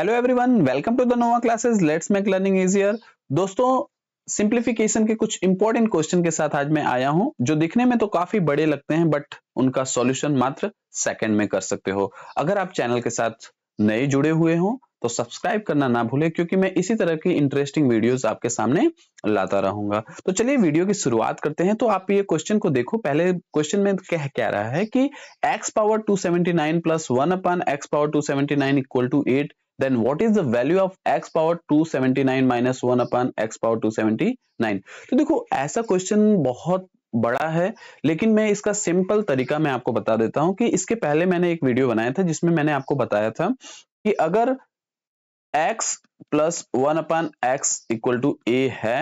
Hello everyone welcome to the Nova classes let's make learning easier दोस्तों simplification के कुछ important question के साथ आज मैं आया हूं जो दिखने में तो काफी बड़े लगते हैं बट उनका सॉल्यूशन मात्र सेकंड में कर सकते हो अगर आप चैनल के साथ नए जुड़े हुए हो तो सब्सक्राइब करना ना भूले क्योंकि मैं इसी तरह की इंटरेस्टिंग वीडियो आपके सामने लाता रहूंगा तो चलिए वीडियो की शुरुआत करते हैं तो आप ये क्वेश्चन को देखो पहले क्वेश्चन में कह क्या रहा है कि x power two seventy nine plus one upon x power two seventy nine equal to eight then what is the value of x power 279 minus 1 upon x power 279 तो देखो ऐसा क्वेश्चन बहुत बड़ा है लेकिन मैं इसका सिंपल तरीका मैं आपको बता देता हूं कि इसके पहले मैंने एक वीडियो बनाया था जिसमें मैंने आपको बताया था कि अगर x plus one upon x equal to a है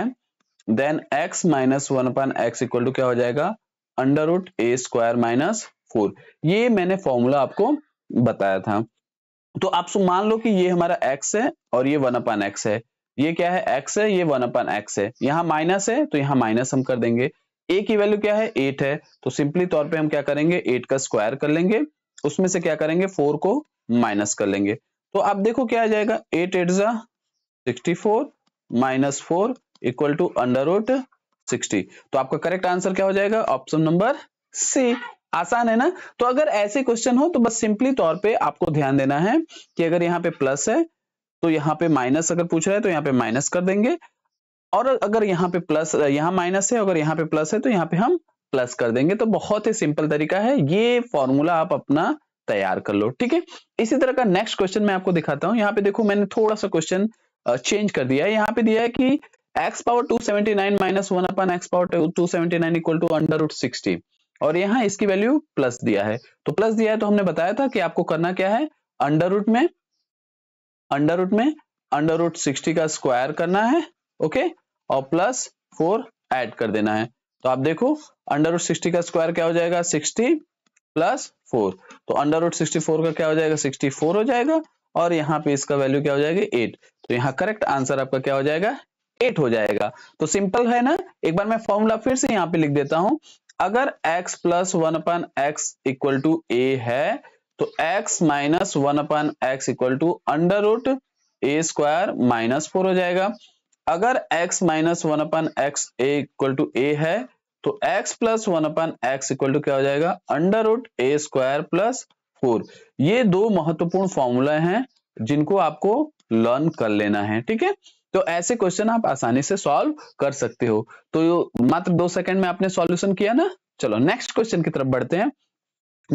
then x minus one upon x equal to क्या हो जाएगा under root a square minus four ये मैंने फॉर्मूला आपको बताया था तो आप मान लो कि ये हमारा एक्स है और ये वन अपान एक्स है ये क्या है एक्स है ये वन अपान एक्स है यहाँ माइनस है तो यहाँ माइनस हम कर देंगे a की वैल्यू क्या है एट है तो सिंपली तौर पे हम क्या करेंगे एट का स्क्वायर कर लेंगे उसमें से क्या करेंगे फोर को माइनस कर लेंगे तो आप देखो क्या आ जाएगा एट एट जा sixty four minus four equal to under sixty तो आपका करेक्ट आंसर क्या हो जाएगा ऑप्शन नंबर सी आसान है ना तो अगर ऐसे क्वेश्चन हो तो बस सिंपली तौर पे आपको ध्यान देना है कि अगर यहाँ पे प्लस है तो यहाँ पे माइनस अगर पूछ रहा है तो यहाँ पे माइनस कर देंगे और अगर यहाँ पे प्लस यहाँ माइनस है अगर यहाँ पे प्लस है तो यहाँ पे हम प्लस कर देंगे तो बहुत ही सिंपल तरीका है ये फॉर्मूला आप अपना तैयार कर लो ठीक है इसी तरह का नेक्स्ट क्वेश्चन मैं आपको दिखाता हूँ यहाँ पे देखो मैंने थोड़ा सा क्वेश्चन चेंज कर दिया है यहाँ पे दिया है कि x power two seventy nine minus one upon x power two seventy nine equal to under root sixty और यहाँ इसकी वैल्यू प्लस दिया है तो प्लस दिया है तो हमने बताया था कि आपको करना क्या है अंडर रूट में अंडर रूट में अंडर रूट सिक्सटी का स्क्वायर करना है ओके और प्लस फोर एड कर देना है तो आप देखो अंडर रूट सिक्सटी का स्क्वायर क्या हो जाएगा सिक्सटी प्लस फोर तो अंडर रूट सिक्सटी फोर का क्या हो जाएगा सिक्सटी फोर हो जाएगा और यहाँ पे इसका वैल्यू क्या हो जाएगा एट तो यहाँ करेक्ट आंसर आपका क्या हो जाएगा एट हो जाएगा तो सिंपल है ना एक बार मैं फॉर्मूला फिर से यहाँ पे लिख देता हूं अगर x plus one upon x equal to a है तो x minus one upon x equal to under root a square minus four हो जाएगा अगर x minus one upon x a equal to a है तो x plus one upon x equal to क्या हो जाएगा under root a square plus four ये दो महत्वपूर्ण फॉर्मूला हैं जिनको आपको लर्न कर लेना है ठीक है तो ऐसे क्वेश्चन आप आसानी से सॉल्व कर सकते हो तो मात्र दो सेकंड में आपने सॉल्यूशन किया ना चलो नेक्स्ट क्वेश्चन की तरफ बढ़ते हैं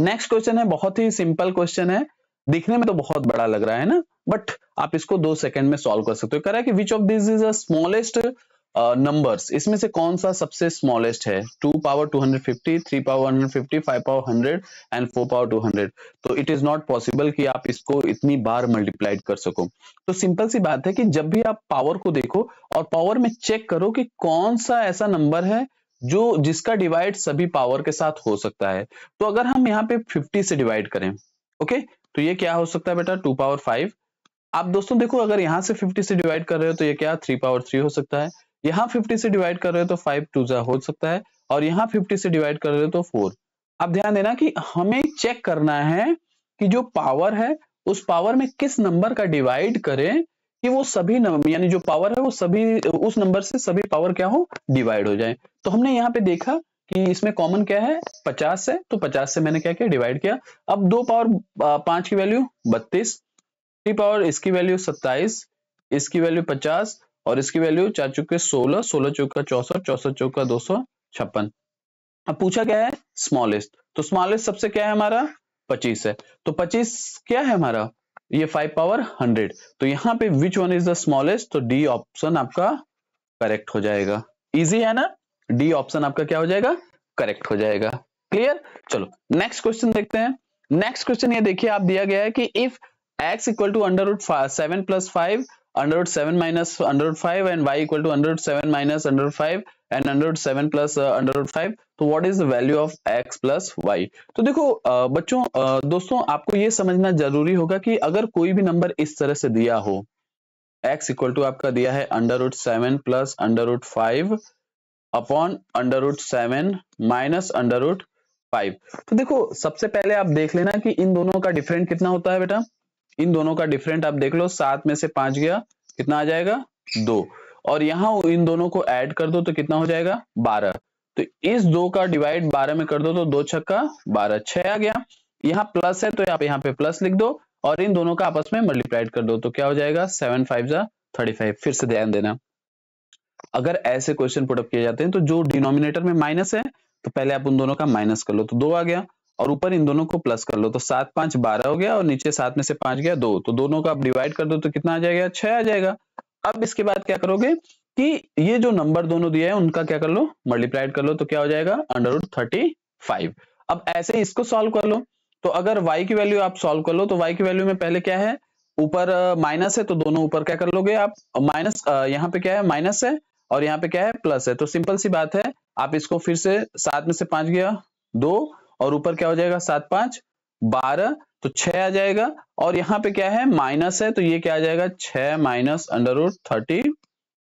नेक्स्ट क्वेश्चन है बहुत ही सिंपल क्वेश्चन है दिखने में तो बहुत बड़ा लग रहा है ना बट आप इसको दो सेकंड में सॉल्व कर सकते हो कह रहा है कि which of this is a smallest numbers uh, इसमें से कौन सा सबसे स्मॉलेस्ट है two power two hundred fifty three power hundred fifty five power hundred and four power two hundred तो इट इज नॉट पॉसिबल कि आप इसको इतनी बार मल्टीप्लाइड कर सको तो सिंपल सी बात है कि जब भी आप पावर को देखो और पावर में चेक करो कि कौन सा ऐसा नंबर है जो जिसका डिवाइड सभी पावर के साथ हो सकता है तो अगर हम यहाँ पे फिफ्टी से डिवाइड करें ओके तो ये क्या हो सकता है बेटा टू पावर फाइव आप दोस्तों देखो अगर यहाँ से फिफ्टी से डिवाइड कर रहे हो तो ये क्या थ्री पावर थ्री हो सकता है यहाँ 50 से डिवाइड कर रहे हो तो फाइव टू जा हो सकता है और यहाँ 50 से डिवाइड कर रहे हो तो फोर अब ध्यान देना कि हमें चेक करना है कि जो पावर है उस पावर में किस नंबर का डिवाइड करें कि वो सभी नंबर यानी जो पावर है वो सभी उस नंबर से सभी पावर क्या हो डिवाइड हो जाए तो हमने यहाँ पे देखा कि इसमें कॉमन क्या है पचास है तो पचास से मैंने क्या किया डिवाइड किया अब दो पावर पांच की वैल्यू बत्तीस थ्री पावर इसकी वैल्यू सत्ताईस इसकी वैल्यू पचास और इसकी वैल्यू चार चौके सोलह सोलह चौका चौसठ चौसठ चौका दो सौ छप्पन अब पूछा क्या है स्मॉलेस्ट तो स्मॉलेस्ट सबसे क्या है हमारा पच्चीस है तो पच्चीस क्या है हमारा ये फाइव पावर हंड्रेड तो यहाँ पे which one is the smallest तो डी ऑप्शन आपका करेक्ट हो जाएगा इजी है ना डी ऑप्शन आपका क्या हो जाएगा करेक्ट हो जाएगा क्लियर चलो नेक्स्ट क्वेश्चन देखते हैं नेक्स्ट क्वेश्चन ये देखिए आप दिया गया है कि if x equal to under root seven plus five under root 7 minus under root 5 and y equal to under root 7 minus under root 5 तो what is the value of x plus y तो देखो बच्चों दोस्तों आपको ये समझना जरूरी होगा कि अगर कोई भी नंबर इस तरह से दिया हो एक्स इक्वल टू आपका दिया है under root seven plus under root five upon under root seven minus under root five तो देखो सबसे पहले आप देख लेना कि इन दोनों का डिफरेंट कितना होता है बेटा इन दोनों का डिफरेंट आप देख लो सात में से पांच गया कितना आ जाएगा दो और यहाँ इन दोनों को ऐड कर दो तो कितना हो जाएगा बारह तो इस दो का डिवाइड बारह में कर दो तो दो छक्का बारह छह आ गया यहाँ प्लस है तो आप यहाँ पे प्लस लिख दो और इन दोनों का आपस में मल्टीप्लाइड कर दो तो क्या हो जाएगा सेवन फाइव जा थर्टी फाइव फिर से ध्यान देना अगर ऐसे क्वेश्चन पुटअप किए जाते हैं तो जो डिनोमिनेटर में माइनस है तो पहले आप उन दोनों का माइनस कर लो तो दो आ गया और ऊपर इन दोनों को प्लस कर लो तो सात पांच बारह हो गया और नीचे सात में से पांच गया दो तो दोनों का आप डिवाइड कर दो तो कितना आ जाएगा छह आ जाएगा अब इसके बाद क्या करोगे कि ये जो नंबर दोनों दिया है उनका क्या कर लो मल्टीप्लाइड कर लो तो क्या हो जाएगा अंडर रूट थर्टी फाइव अब ऐसे इसको सॉल्व कर लो तो अगर वाई की वैल्यू आप सॉल्व कर लो तो वाई की वैल्यू में पहले क्या है ऊपर माइनस है तो दोनों ऊपर क्या कर लोगे आप माइनस यहाँ पे क्या है माइनस है और यहाँ पे क्या है प्लस है तो सिंपल सी बात है आप इसको फिर से सात में से पांच गया दो और ऊपर क्या हो जाएगा सात पांच बारह तो छ आ जाएगा और यहाँ पे क्या है माइनस है तो ये क्या आ जाएगा छ minus under root thirty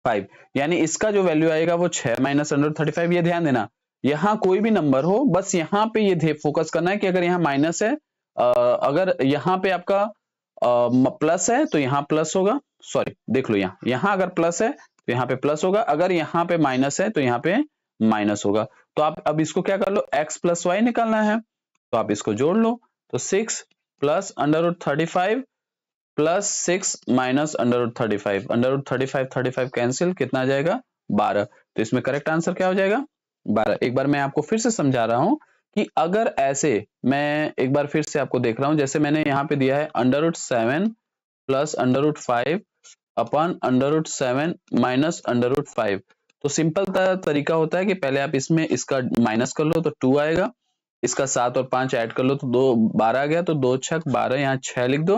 five यानी इसका जो वैल्यू आएगा वो छह माइनस अंडर थर्टी फाइव ये ध्यान देना यहाँ कोई भी नंबर हो बस यहाँ पे ये फोकस करना है कि अगर यहाँ माइनस है आ, अगर यहाँ पे आपका आ, प्लस है तो यहाँ प्लस होगा सॉरी देख लो यहाँ यहाँ अगर प्लस है तो यहाँ पे प्लस होगा अगर यहाँ पे माइनस है तो यहाँ पे माइनस होगा तो आप अब इसको क्या कर लो एक्स प्लस वाई निकालना है तो आप इसको जोड़ लो तो six plus under thirty five plus six minus under thirty five under thirty five thirty five cancel कितना आ जाएगा बारह तो इसमें करेक्ट आंसर क्या हो जाएगा बारह एक बार मैं आपको फिर से समझा रहा हूं कि अगर ऐसे मैं एक बार फिर से आपको देख रहा हूं जैसे मैंने यहां पे दिया है under seven plus under five upon under seven minus under five तो सिंपल तरीका होता है कि पहले आप इसमें इसका माइनस कर लो तो टू आएगा इसका सात और पांच ऐड कर लो तो दो बारह आ गया तो दो छक बारह यहाँ छह लिख दो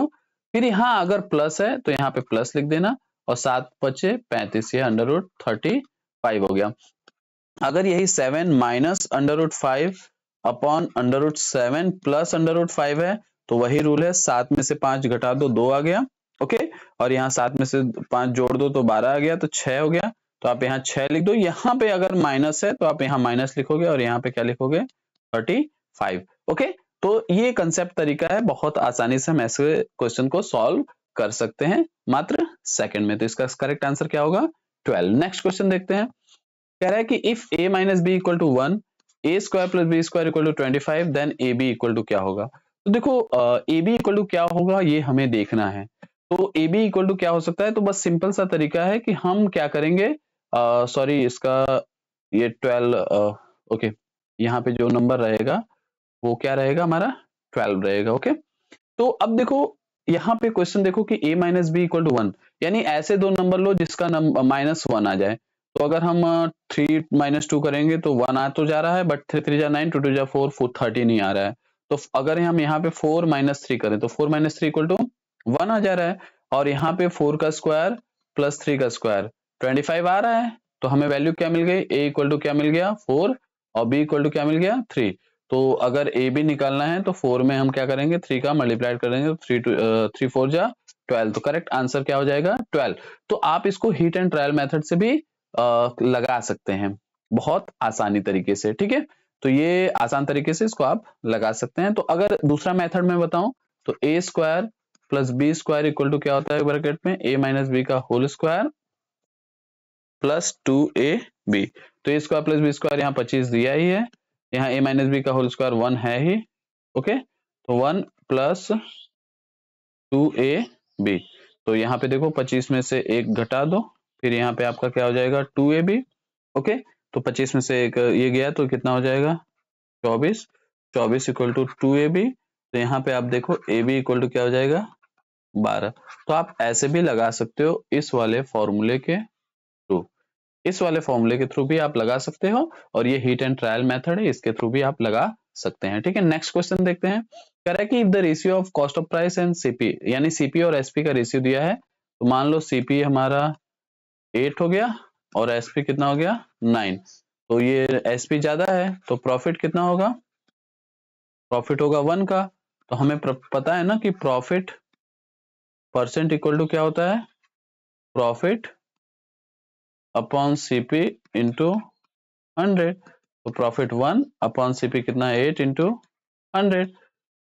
फिर यहाँ अगर प्लस है तो यहाँ पे प्लस लिख देना और सात पचे पैंतीस ये अंडर रूट थर्टी फाइव हो गया अगर यही seven minus under root five upon under root seven plus under root five है तो वही रूल है सात में से पांच घटा दो दो आ गया ओके और यहाँ सात में से पांच जोड़ दो तो बारह आ गया तो छह हो गया तो आप यहाँ छह लिख दो यहाँ पे अगर माइनस है तो आप यहाँ माइनस लिखोगे और यहाँ पे क्या लिखोगे थर्टी फाइव ओके तो ये कंसेप्ट तरीका है बहुत आसानी से हम ऐसे क्वेश्चन को सॉल्व कर सकते हैं मात्र सेकंड में तो इसका करेक्ट आंसर क्या होगा ट्वेल्व नेक्स्ट क्वेश्चन देखते हैं कह रहा है कि if a minus b equal to one a square plus b square equal to twenty five then a b equal to क्या होगा तो देखो ए बी इक्वल टू क्या होगा ये हमें देखना है तो ए बी इक्वल टू क्या हो सकता है तो बस सिंपल सा तरीका है कि हम क्या करेंगे सॉरी uh, इसका ये ट्वेल्व ओके okay. यहाँ पे जो नंबर रहेगा वो क्या रहेगा हमारा ट्वेल्व रहेगा ओके okay? तो अब देखो यहाँ पे क्वेश्चन देखो कि a minus b equal to one यानी ऐसे दो नंबर लो जिसका माइनस वन आ जाए तो अगर हम थ्री माइनस टू करेंगे तो वन आ तो जा रहा है बट थ्री थ्री जा नाइन टू टू जा फोर फोर थर्टी नहीं आ रहा है तो अगर हम यहाँ पे फोर माइनस थ्री करें तो four minus three equal to one आ जा रहा है और यहाँ पे फोर का स्क्वायर प्लस थ्री का स्क्वायर ट्वेंटी फाइव आ रहा है तो हमें वैल्यू क्या मिल गई ए इक्वल टू क्या मिल गया फोर और बी इक्वल टू क्या मिल गया थ्री तो अगर ए भी निकालना है तो फोर में हम क्या करेंगे थ्री का मल्टीप्लाइड करेंगे तो थ्री टू थ्री फोर जा ट्वेल्व तो करेक्ट आंसर क्या हो जाएगा ट्वेल्व तो आप इसको हीट एंड ट्रायल मेथड से भी आ, लगा सकते हैं बहुत आसानी तरीके से ठीक है तो ये आसान तरीके से इसको आप लगा सकते हैं तो अगर दूसरा मेथड में बताऊं तो a square plus b square equal to क्या होता है ब्रैकेट में ए माइनस बी का whole square plus two a b तो a square plus b square यहाँ पच्चीस दिया ही है यहाँ ए माइनस बी का होल स्क्वायर वन है ही ओके तो one plus two a b तो यहाँ पे देखो पच्चीस में से एक घटा दो फिर यहाँ पे आपका क्या हो जाएगा टू ए बी ओके तो पच्चीस में से एक ये गया तो कितना हो जाएगा चौबीस चौबीस equal to two a b तो यहाँ पे आप देखो ए बी इक्वल टू क्या हो जाएगा बारह तो आप ऐसे भी लगा सकते हो इस वाले फॉर्मूले के इस वाले फॉर्मूले के थ्रू भी आप लगा सकते हो और ये हीट एंड ट्रायल मेथड है इसके थ्रू भी आप लगा सकते हैं ठीक है नेक्स्ट क्वेश्चन देखते हैं कह रहा है कि if the ratio of cost of price and CP यानी सीपी और एसपी का रेशियो दिया है तो मान लो सीपी हमारा एट हो गया और एसपी कितना हो गया नाइन तो ये एसपी ज्यादा है तो प्रॉफिट कितना होगा प्रॉफिट होगा वन का तो हमें पता है ना कि प्रॉफिट परसेंट इक्वल टू क्या होता है profit upon CP into hundred तो प्रॉफिट वन अपॉन सीपी कितना एट इंटू हंड्रेड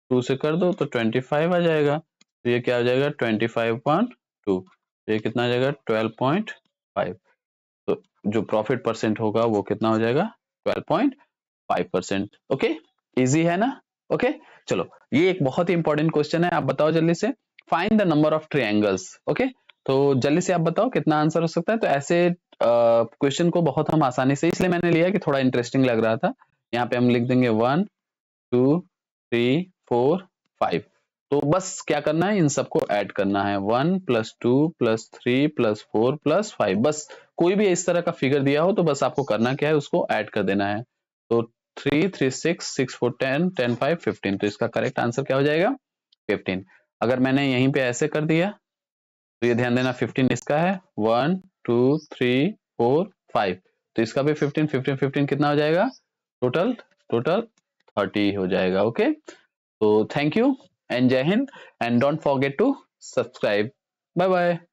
टू से कर दो तो ट्वेंटी फाइव आ जाएगा तो ये क्या हो जाएगा ट्वेंटी फाइव पॉइंट टू ये कितना आ जाएगा ट्वेल्व पॉइंट फाइव तो जो प्रॉफिट परसेंट होगा वो कितना हो जाएगा twelve point five percent okay easy है ना ओके okay? चलो ये एक बहुत ही इंपॉर्टेंट क्वेश्चन है आप बताओ जल्दी से find the number of triangles okay तो जल्दी से आप बताओ कितना आंसर हो सकता है तो ऐसे क्वेश्चन uh, को बहुत हम आसानी से इसलिए मैंने लिया कि थोड़ा इंटरेस्टिंग लग रहा था यहाँ पे हम लिख देंगे one two three four five तो बस क्या करना है इन सबको ऐड करना है one plus two plus three plus four plus five बस कोई भी इस तरह का फिगर दिया हो तो बस आपको करना क्या है उसको ऐड कर देना है तो three three six six four ten ten five fifteen तो इसका करेक्ट आंसर क्या हो जाएगा फिफ्टीन अगर मैंने यहीं पे ऐसे कर दिया तो ये ध्यान देना फिफ्टीन इसका है one two three four five तो इसका भी फिफ्टीन फिफ्टीन फिफ्टीन कितना हो जाएगा टोटल टोटल थर्टी हो जाएगा ओके तो thank you and Jai Hind and don't forget to subscribe bye bye